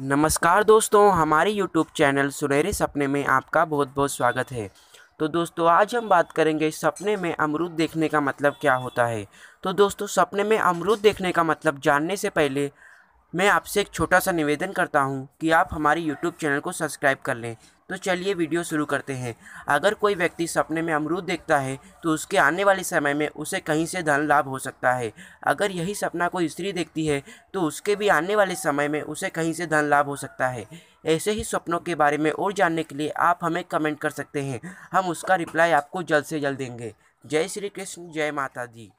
नमस्कार दोस्तों हमारे यूट्यूब चैनल सुनहरे सपने में आपका बहुत बहुत स्वागत है तो दोस्तों आज हम बात करेंगे सपने में अमरूद देखने का मतलब क्या होता है तो दोस्तों सपने में अमरूद देखने का मतलब जानने से पहले मैं आपसे एक छोटा सा निवेदन करता हूँ कि आप हमारे यूट्यूब चैनल को सब्सक्राइब कर लें तो चलिए वीडियो शुरू करते हैं अगर कोई व्यक्ति सपने में अमरूद देखता है तो उसके आने वाले समय में उसे कहीं से धन लाभ हो सकता है अगर यही सपना कोई स्त्री देखती है तो उसके भी आने वाले समय में उसे कहीं से धन लाभ हो सकता है ऐसे ही सपनों के बारे में और जानने के लिए आप हमें कमेंट कर सकते हैं हम उसका रिप्लाई आपको जल्द से जल्द देंगे जय श्री कृष्ण जय माता दी